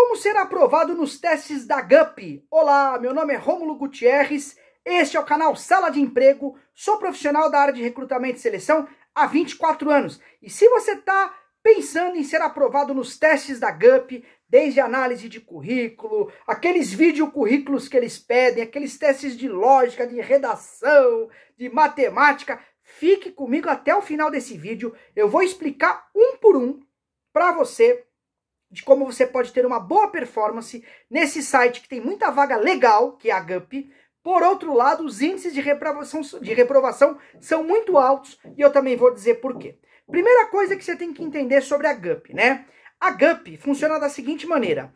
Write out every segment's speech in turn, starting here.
Como ser aprovado nos testes da GUP? Olá, meu nome é Rômulo Gutierrez, este é o canal Sala de Emprego, sou profissional da área de recrutamento e seleção há 24 anos. E se você está pensando em ser aprovado nos testes da GUP, desde análise de currículo, aqueles videocurrículos que eles pedem, aqueles testes de lógica, de redação, de matemática, fique comigo até o final desse vídeo, eu vou explicar um por um para você de como você pode ter uma boa performance nesse site que tem muita vaga legal, que é a GUP. Por outro lado, os índices de reprovação, de reprovação são muito altos e eu também vou dizer por quê. Primeira coisa que você tem que entender sobre a GUP, né? A GUP funciona da seguinte maneira: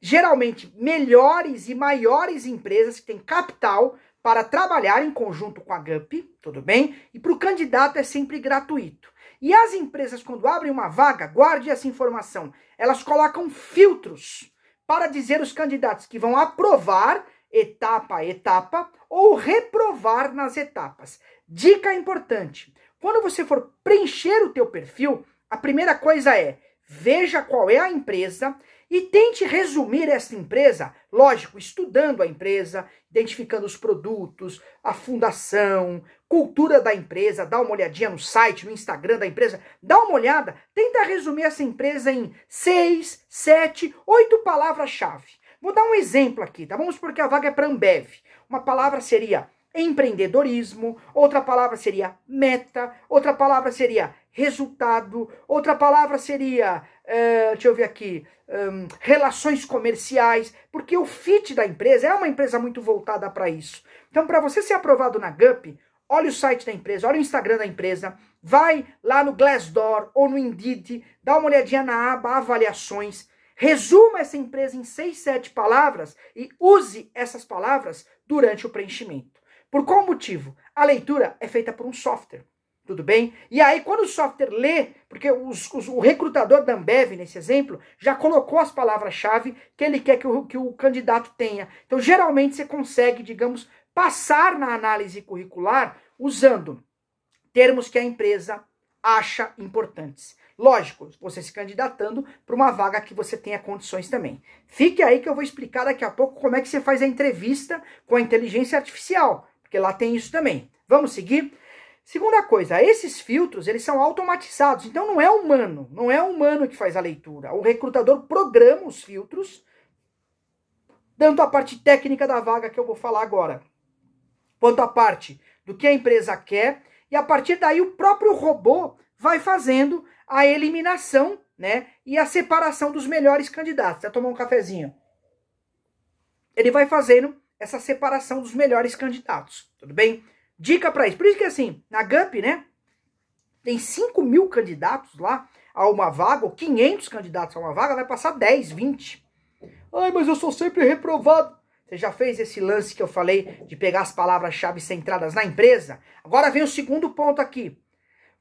geralmente melhores e maiores empresas que têm capital para trabalhar em conjunto com a GUP, tudo bem? E para o candidato é sempre gratuito. E as empresas, quando abrem uma vaga, guarde essa informação, elas colocam filtros para dizer os candidatos que vão aprovar etapa a etapa ou reprovar nas etapas. Dica importante: quando você for preencher o teu perfil, a primeira coisa é veja qual é a empresa, e tente resumir esta empresa, lógico, estudando a empresa, identificando os produtos, a fundação, cultura da empresa, dá uma olhadinha no site, no Instagram da empresa, dá uma olhada, tenta resumir essa empresa em seis, sete, oito palavras-chave. Vou dar um exemplo aqui, tá? Vamos Porque a vaga é para Ambev. Uma palavra seria empreendedorismo, outra palavra seria meta, outra palavra seria resultado, outra palavra seria ah, deixa eu ver aqui, um, relações comerciais, porque o FIT da empresa é uma empresa muito voltada para isso. Então, para você ser aprovado na GUP, olha o site da empresa, olha o Instagram da empresa, vai lá no Glassdoor ou no Indeed, dá uma olhadinha na aba avaliações, resuma essa empresa em seis, sete palavras e use essas palavras durante o preenchimento. Por qual motivo? A leitura é feita por um software. Tudo bem? E aí, quando o software lê, porque os, os, o recrutador da Ambev, nesse exemplo, já colocou as palavras-chave que ele quer que o, que o candidato tenha. Então, geralmente, você consegue, digamos, passar na análise curricular usando termos que a empresa acha importantes. Lógico, você se candidatando para uma vaga que você tenha condições também. Fique aí que eu vou explicar daqui a pouco como é que você faz a entrevista com a inteligência artificial, porque lá tem isso também. Vamos seguir? Segunda coisa, esses filtros eles são automatizados, então não é humano, não é humano que faz a leitura. O recrutador programa os filtros, tanto a parte técnica da vaga que eu vou falar agora, quanto a parte do que a empresa quer, e a partir daí o próprio robô vai fazendo a eliminação, né, e a separação dos melhores candidatos. Quer tomar um cafezinho. Ele vai fazendo essa separação dos melhores candidatos, tudo bem? dica para isso. Por isso que assim, na GUP, né, tem 5 mil candidatos lá a uma vaga, ou 500 candidatos a uma vaga, vai passar 10, 20. Ai, mas eu sou sempre reprovado. Você já fez esse lance que eu falei de pegar as palavras-chave centradas na empresa? Agora vem o segundo ponto aqui.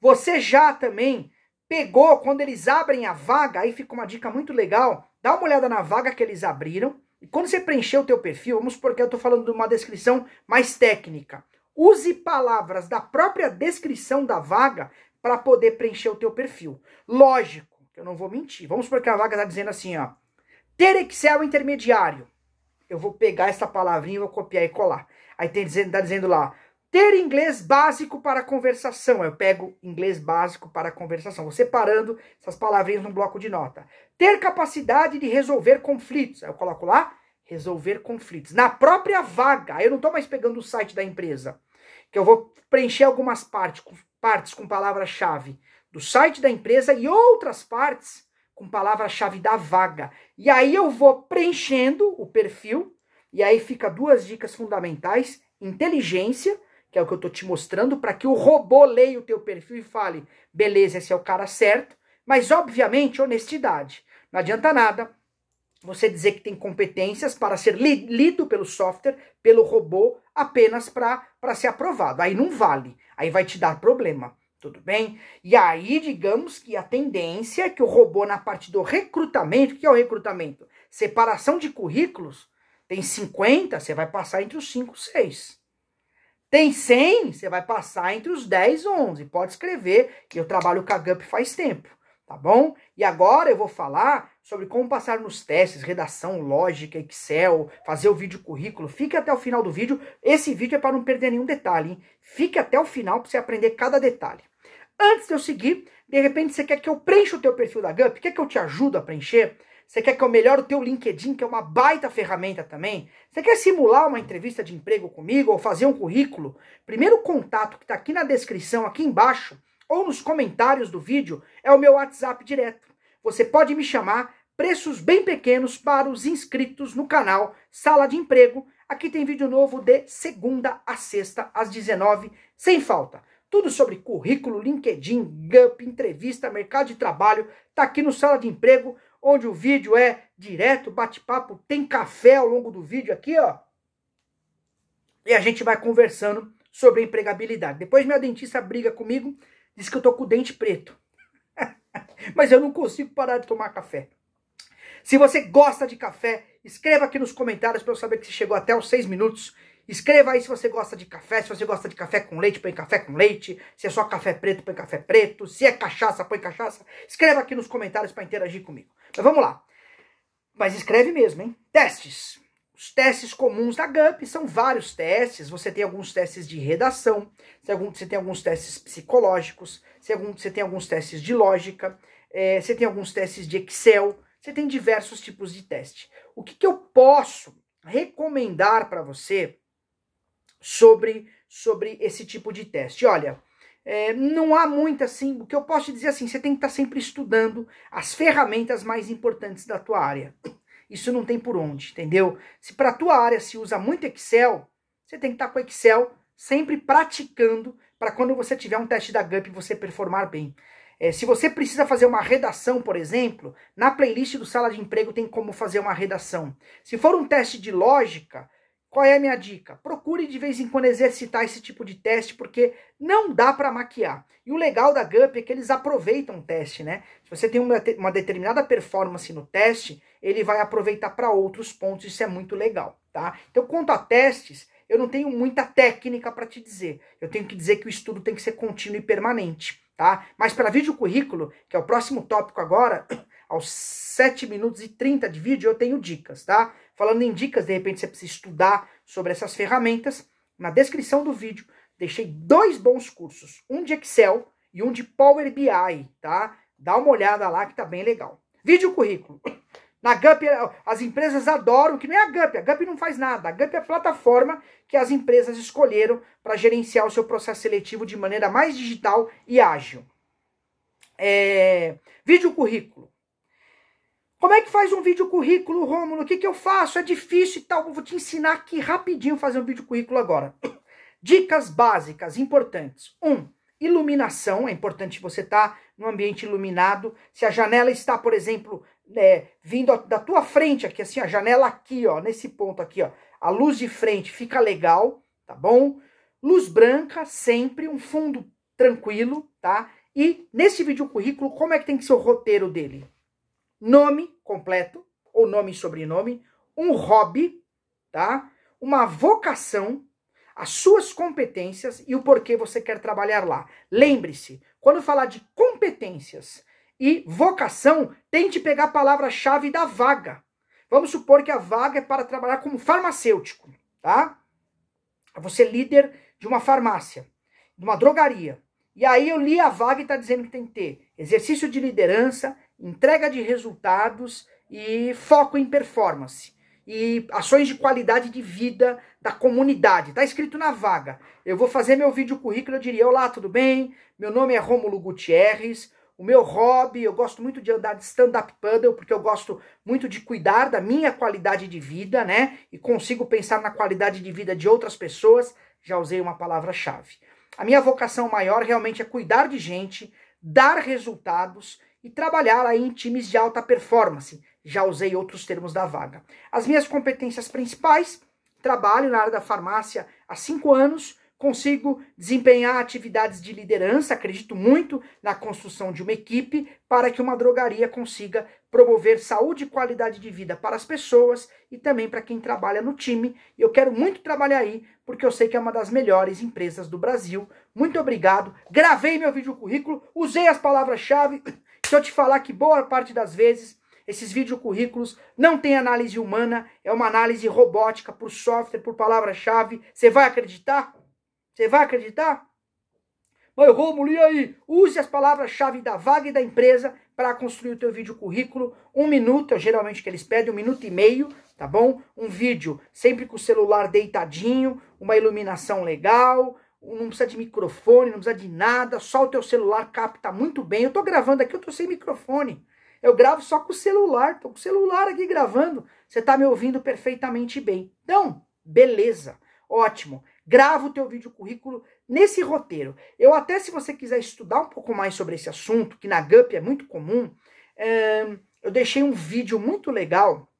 Você já também pegou quando eles abrem a vaga, aí fica uma dica muito legal. Dá uma olhada na vaga que eles abriram. E quando você preencher o teu perfil, vamos supor que eu estou falando de uma descrição mais técnica. Use palavras da própria descrição da vaga para poder preencher o teu perfil. Lógico, eu não vou mentir. Vamos supor que a vaga está dizendo assim, ó. Ter Excel intermediário. Eu vou pegar essa palavrinha e vou copiar e colar. Aí está dizendo, tá dizendo lá, ter inglês básico para conversação. Eu pego inglês básico para conversação. Vou separando essas palavrinhas num bloco de nota. Ter capacidade de resolver conflitos. Eu coloco lá Resolver conflitos. Na própria vaga, eu não estou mais pegando o site da empresa, que eu vou preencher algumas partes, partes com palavra-chave do site da empresa e outras partes com palavra-chave da vaga. E aí eu vou preenchendo o perfil, e aí fica duas dicas fundamentais: inteligência, que é o que eu estou te mostrando, para que o robô leia o teu perfil e fale, beleza, esse é o cara certo, mas obviamente honestidade. Não adianta nada você dizer que tem competências para ser li lido pelo software, pelo robô, apenas para ser aprovado. Aí não vale, aí vai te dar problema, tudo bem? E aí, digamos que a tendência é que o robô, na parte do recrutamento, o que é o recrutamento? Separação de currículos, tem 50, você vai passar entre os 5 6. Tem 100, você vai passar entre os 10 11. Pode escrever, que eu trabalho com a GUP faz tempo, tá bom? E agora eu vou falar sobre como passar nos testes, redação, lógica, Excel, fazer o vídeo currículo. Fique até o final do vídeo. Esse vídeo é para não perder nenhum detalhe, hein? Fique até o final para você aprender cada detalhe. Antes de eu seguir, de repente você quer que eu preencha o teu perfil da Gup? Quer que eu te ajude a preencher? Você quer que eu melhore o teu LinkedIn, que é uma baita ferramenta também? Você quer simular uma entrevista de emprego comigo ou fazer um currículo? Primeiro contato que está aqui na descrição, aqui embaixo, ou nos comentários do vídeo, é o meu WhatsApp direto você pode me chamar. Preços bem pequenos para os inscritos no canal Sala de Emprego. Aqui tem vídeo novo de segunda a sexta, às 19 sem falta. Tudo sobre currículo, LinkedIn, Gup, entrevista, mercado de trabalho, tá aqui no Sala de Emprego, onde o vídeo é direto, bate-papo, tem café ao longo do vídeo aqui, ó. E a gente vai conversando sobre empregabilidade. Depois meu dentista briga comigo, diz que eu tô com o dente preto. Mas eu não consigo parar de tomar café. Se você gosta de café, escreva aqui nos comentários para eu saber que você chegou até os seis minutos. Escreva aí se você gosta de café, se você gosta de café com leite, põe café com leite. Se é só café preto, põe café preto. Se é cachaça, põe cachaça. Escreva aqui nos comentários para interagir comigo. Mas vamos lá. Mas escreve mesmo, hein? Testes. Os testes comuns da GAMP são vários testes. Você tem alguns testes de redação, você tem alguns testes psicológicos, você tem alguns testes de lógica, é, você tem alguns testes de Excel, você tem diversos tipos de teste. O que, que eu posso recomendar para você sobre, sobre esse tipo de teste? Olha, é, não há muito assim. O que eu posso te dizer assim, você tem que estar tá sempre estudando as ferramentas mais importantes da tua área. Isso não tem por onde, entendeu? Se para tua área se usa muito Excel, você tem que estar tá com Excel sempre praticando para quando você tiver um teste da GUP você performar bem. É, se você precisa fazer uma redação, por exemplo, na playlist do Sala de Emprego tem como fazer uma redação. Se for um teste de lógica, qual é a minha dica? Procure de vez em quando exercitar esse tipo de teste, porque não dá para maquiar. E o legal da GUP é que eles aproveitam o teste, né? Se você tem uma, uma determinada performance no teste, ele vai aproveitar para outros pontos, isso é muito legal, tá? Então, quanto a testes, eu não tenho muita técnica para te dizer. Eu tenho que dizer que o estudo tem que ser contínuo e permanente, tá? Mas para vídeo currículo, que é o próximo tópico agora, aos 7 minutos e 30 de vídeo, eu tenho dicas, tá? Falando em dicas, de repente você precisa estudar sobre essas ferramentas. Na descrição do vídeo, deixei dois bons cursos, um de Excel e um de Power BI, tá? Dá uma olhada lá que tá bem legal. Vídeo currículo. Na GUP, as empresas adoram, que não é a GUP, a GUP não faz nada. A GUP é a plataforma que as empresas escolheram para gerenciar o seu processo seletivo de maneira mais digital e ágil. É... Vídeo currículo. Como é que faz um vídeo currículo, Rômulo? O que, que eu faço? É difícil e tal. Vou te ensinar aqui rapidinho fazer um vídeo currículo agora. Dicas básicas, importantes. Um, iluminação. É importante você estar tá no ambiente iluminado. Se a janela está, por exemplo, é, vindo da tua frente aqui, assim, a janela aqui, ó, nesse ponto aqui, ó, a luz de frente fica legal, tá bom? Luz branca, sempre, um fundo tranquilo, tá? E nesse vídeo currículo, como é que tem que ser o roteiro dele? nome completo ou nome e sobrenome, um hobby, tá? Uma vocação, as suas competências e o porquê você quer trabalhar lá. Lembre-se, quando falar de competências e vocação, tente pegar a palavra-chave da vaga. Vamos supor que a vaga é para trabalhar como farmacêutico, tá? Você é líder de uma farmácia, de uma drogaria. E aí eu li a vaga e está dizendo que tem que ter exercício de liderança, entrega de resultados e foco em performance e ações de qualidade de vida da comunidade. Tá escrito na vaga. Eu vou fazer meu vídeo currículo, eu diria: "Olá, tudo bem? Meu nome é Rômulo Gutierrez. O meu hobby, eu gosto muito de andar de stand up paddle porque eu gosto muito de cuidar da minha qualidade de vida, né? E consigo pensar na qualidade de vida de outras pessoas. Já usei uma palavra-chave. A minha vocação maior realmente é cuidar de gente, dar resultados e trabalhar aí em times de alta performance. Já usei outros termos da vaga. As minhas competências principais: trabalho na área da farmácia há cinco anos, consigo desempenhar atividades de liderança, acredito muito na construção de uma equipe para que uma drogaria consiga promover saúde e qualidade de vida para as pessoas e também para quem trabalha no time. E eu quero muito trabalhar aí, porque eu sei que é uma das melhores empresas do Brasil. Muito obrigado. Gravei meu vídeo currículo, usei as palavras-chave se eu te falar que boa parte das vezes esses videocurrículos não tem análise humana, é uma análise robótica por software, por palavra-chave, você vai acreditar? Você vai acreditar? Mas Romulo, e aí? Use as palavras-chave da vaga e da empresa para construir o teu vídeo currículo. Um minuto, é geralmente que eles pedem, um minuto e meio, tá bom? Um vídeo sempre com o celular deitadinho, uma iluminação legal, não precisa de microfone, não precisa de nada, só o teu celular capta muito bem. Eu estou gravando aqui, eu estou sem microfone. Eu gravo só com o celular, estou com o celular aqui gravando. Você está me ouvindo perfeitamente bem. Então, beleza, ótimo. Grava o teu vídeo currículo nesse roteiro. Eu até, se você quiser estudar um pouco mais sobre esse assunto, que na GUP é muito comum, eu deixei um vídeo muito legal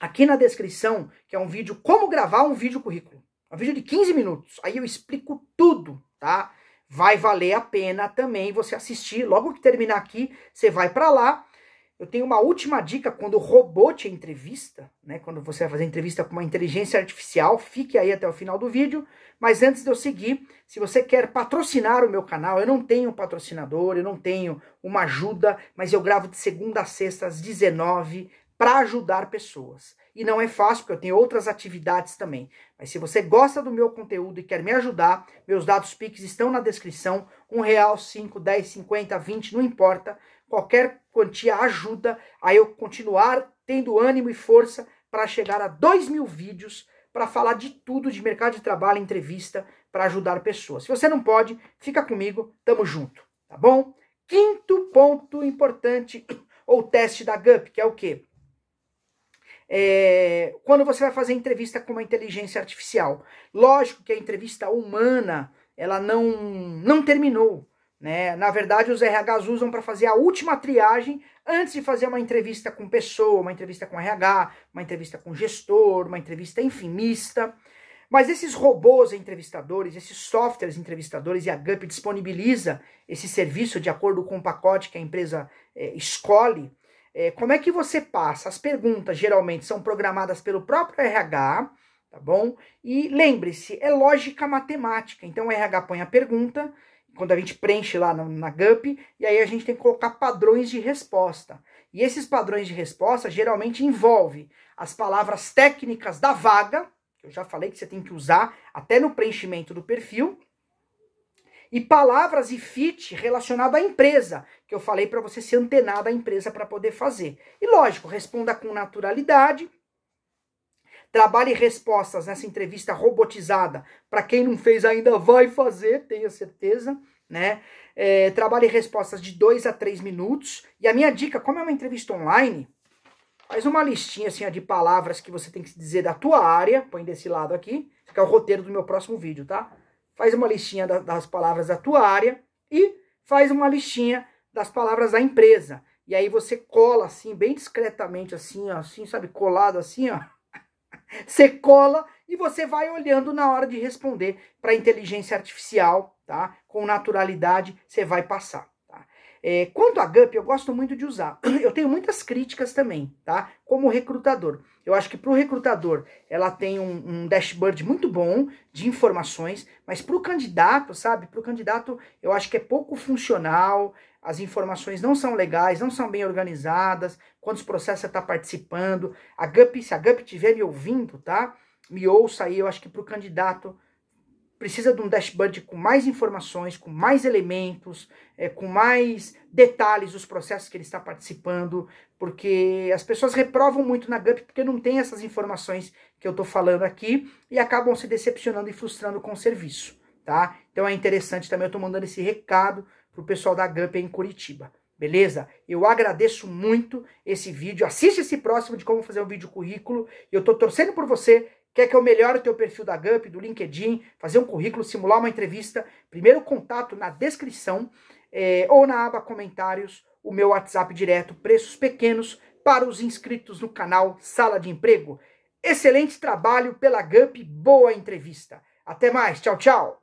aqui na descrição, que é um vídeo como gravar um vídeo currículo. Um vídeo de 15 minutos. Aí eu explico tudo, tá? Vai valer a pena também você assistir. Logo que terminar aqui, você vai para lá. Eu tenho uma última dica quando o robô te entrevista, né? Quando você vai fazer entrevista com uma inteligência artificial, fique aí até o final do vídeo. Mas antes de eu seguir, se você quer patrocinar o meu canal, eu não tenho um patrocinador, eu não tenho uma ajuda, mas eu gravo de segunda a sexta às 19 para ajudar pessoas. E não é fácil, porque eu tenho outras atividades também. Mas se você gosta do meu conteúdo e quer me ajudar, meus dados Pix estão na descrição. Um real, 5, 10, 50, 20, não importa. Qualquer quantia ajuda a eu continuar tendo ânimo e força para chegar a 2 mil vídeos para falar de tudo de mercado de trabalho, entrevista, para ajudar pessoas. Se você não pode, fica comigo, tamo junto, tá bom? Quinto ponto importante, ou teste da GUP, que é o quê? é, quando você vai fazer entrevista com uma inteligência artificial. Lógico que a entrevista humana ela não, não terminou. Né? Na verdade, os RHs usam para fazer a última triagem antes de fazer uma entrevista com pessoa, uma entrevista com RH, uma entrevista com gestor, uma entrevista, enfim, Mas esses robôs entrevistadores, esses softwares entrevistadores e a GUP disponibiliza esse serviço de acordo com o pacote que a empresa é, escolhe. É, como é que você passa? As perguntas geralmente são programadas pelo próprio RH, tá bom? E lembre-se, é lógica matemática. Então o RH põe a pergunta, quando a gente preenche lá na, na GUP, e aí a gente tem que colocar padrões de resposta. E esses padrões de resposta geralmente envolvem as palavras técnicas da vaga, que eu já falei que você tem que usar até no preenchimento do perfil, e palavras e fit relacionado à empresa, que eu falei para você se antenar da empresa para poder fazer. E lógico, responda com naturalidade. Trabalhe respostas nessa entrevista robotizada. Para quem não fez ainda, vai fazer, tenha certeza. Né? É, trabalhe respostas de dois a três minutos. E a minha dica, como é uma entrevista online, faz uma listinha assim, de palavras que você tem que dizer da tua área, põe desse lado aqui, Fica é o roteiro do meu próximo vídeo, tá? faz uma listinha das palavras da tua área e faz uma listinha das palavras da empresa. E aí você cola assim, bem discretamente, assim, ó, assim, sabe, colado assim, ó. Você cola e você vai olhando na hora de responder para a inteligência artificial, tá? Com naturalidade, você vai passar. É, quanto a GUP, eu gosto muito de usar. Eu tenho muitas críticas também, tá? Como recrutador. Eu acho que para o recrutador ela tem um, um, dashboard muito bom de informações, mas para o candidato, sabe? Para o candidato eu acho que é pouco funcional, as informações não são legais, não são bem organizadas, quantos processos você está participando. A GUP, se a GUP estiver me ouvindo, tá? Me ouça aí, eu acho que para o candidato precisa de um dashboard com mais informações, com mais elementos, é, com mais detalhes dos processos que ele está participando, porque as pessoas reprovam muito na GUP porque não tem essas informações que eu estou falando aqui e acabam se decepcionando e frustrando com o serviço, tá? Então é interessante também, eu estou mandando esse recado para o pessoal da GUP em Curitiba. Beleza? Eu agradeço muito esse vídeo. Assiste esse próximo de como fazer um vídeo currículo. Eu estou torcendo por você Quer que eu melhore o teu perfil da Gump, do LinkedIn, fazer um currículo, simular uma entrevista? Primeiro contato na descrição é, ou na aba comentários, o meu WhatsApp direto, preços pequenos para os inscritos no canal Sala de Emprego. Excelente trabalho pela Gump, boa entrevista. Até mais, tchau, tchau.